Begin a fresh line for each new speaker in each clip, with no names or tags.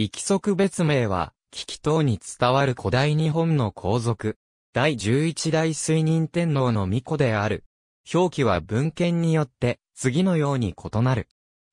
域則別名は、危機等に伝わる古代日本の皇族。第十一代水任天皇の御子である。表記は文献によって、次のように異なる。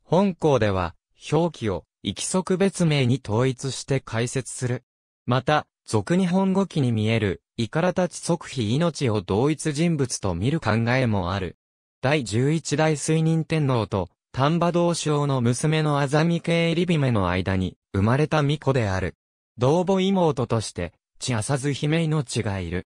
本校では、表記を、域則別名に統一して解説する。また、俗日本語記に見える、イカラたち即非命を同一人物と見る考えもある。第十一代水任天皇と、丹波道将の娘のあざみ系入り姫の間に生まれた巫女である。同母妹として、千浅津姫命がいる。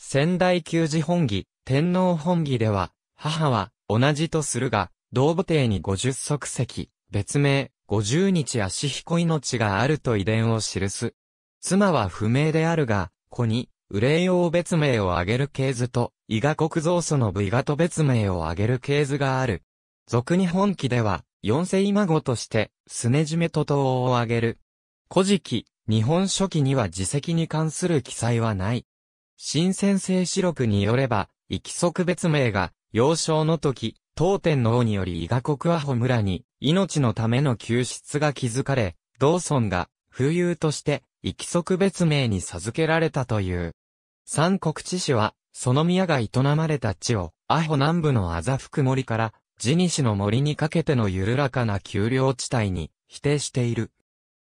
仙台旧寺本義、天皇本義では、母は同じとするが、同母帝に五十足席、別名、五十日足彦命があると遺伝を記す。妻は不明であるが、子に、憂い用別名を挙げる系図と、伊賀国造祖の部位賀と別名を挙げる系図がある。俗日本記では、四世今子として、すねじめと党を挙げる。古事記、日本書紀には自責に関する記載はない。新先生史録によれば、i k 則別名が、幼少の時、当天皇により伊賀国阿保村に、命のための救出が築かれ、道村が、風友として、i k 則別名に授けられたという。三国知事は、その宮が営まれた地を、阿保南部のあざく森から、地西の森にかけての緩らかな丘陵地帯に否定している。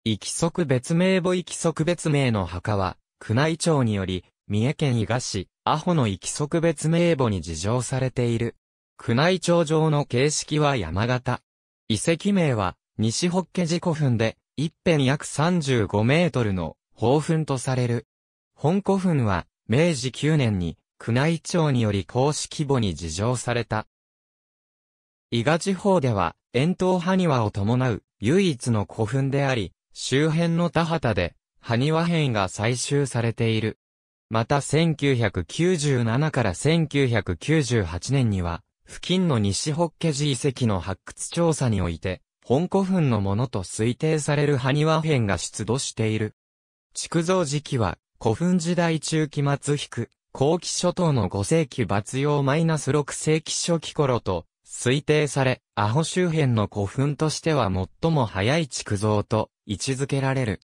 遺規則別名簿遺規則別名の墓は、宮内庁により、三重県伊賀市、阿穂の遺規則別名簿に自情されている。宮内庁上の形式は山形。遺跡名は、西北家寺古墳で、一辺約35メートルの、宝墳とされる。本古墳は、明治9年に、宮内庁により公式簿に自情された。伊賀地方では、遠東埴輪を伴う唯一の古墳であり、周辺の田畑で、埴輪片が採集されている。また1997から1998年には、付近の西ホッケ寺遺跡の発掘調査において、本古墳のものと推定される埴輪片が出土している。築造時期は、古墳時代中期末引く、後期初頭の5世紀末用 -6 世紀初期頃と、推定され、アホ周辺の古墳としては最も早い築造と位置づけられる。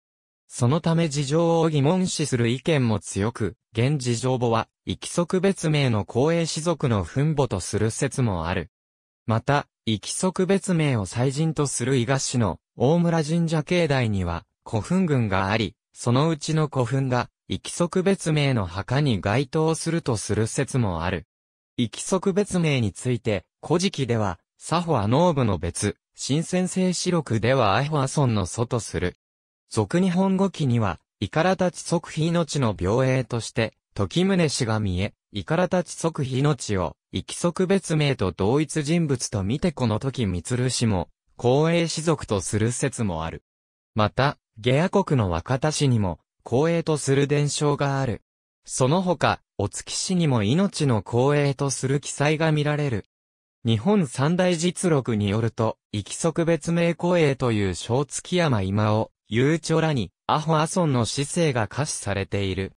そのため事情を疑問視する意見も強く、現事情簿は、遺規則別名の公営士族の墳墓とする説もある。また、遺規則別名を祭神とする伊賀市の大村神社境内には古墳群があり、そのうちの古墳が遺規則別名の墓に該当するとする説もある。域則別名について、古事記では、サホアノーブの別、新鮮性四録ではアイホアソンの祖とする。俗日本語記には、イカラたち即非の地の病影として、時宗氏が見え、イカラたち即非の地を、域則別名と同一人物と見てこの時光氏も、公営士族とする説もある。また、下野国の若田氏にも、公営とする伝承がある。その他、お月市にも命の光栄とする記載が見られる。日本三大実録によると、行規別名光栄という小月山今を、悠長らに、アホアソンの市政が可視されている。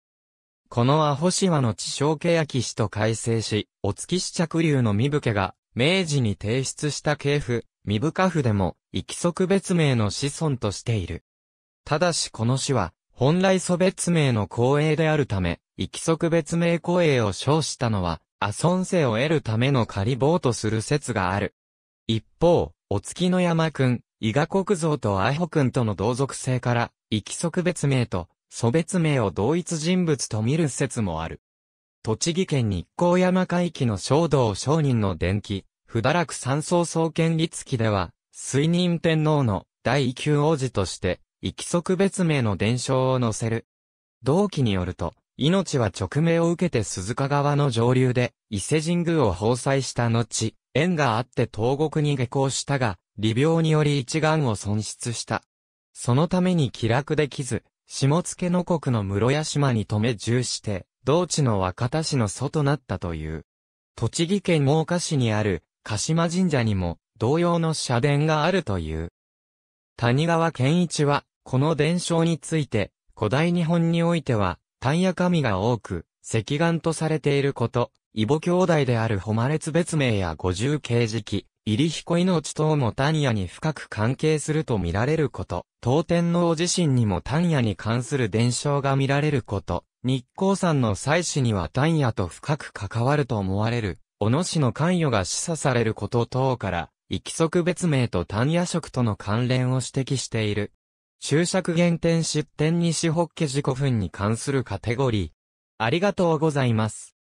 このアホはの地小欅氏と改正し、お月市着流の身家が、明治に提出した系譜、身深府でも、行規別名の子孫としている。ただしこの市は、本来祖別名の光栄であるため、幾則別名光栄を称したのは、阿孫世を得るための仮棒とする説がある。一方、お月の山くん、伊賀国像とアホくんとの同族性から、幾則別名と祖別名を同一人物と見る説もある。栃木県日光山海域の衝動商人の伝記、不堕落三層総建立記では、水任天皇の第一級王子として、域則別名の伝承を載せる。同期によると、命は直命を受けて鈴鹿川の上流で伊勢神宮を放災した後、縁があって東国に下校したが、利病により一眼を損失した。そのために気楽できず、下野の国の室屋島に留め住して、同地の若田市の祖となったという。栃木県真岡市にある鹿島神社にも同様の社殿があるという。谷川健一はこの伝承について、古代日本においては、単夜神が多く、石岩とされていること、異母兄弟である誉列別名や五十形式、入彦命等も単夜に深く関係すると見られること、当天皇自身にも単夜に関する伝承が見られること、日光山の祭祀には単夜と深く関わると思われる、小野氏の関与が示唆されること等から、遺規則別名と単夜色との関連を指摘している。注釈原点失点西ホッケジ古墳に関するカテゴリー。ありがとうございます。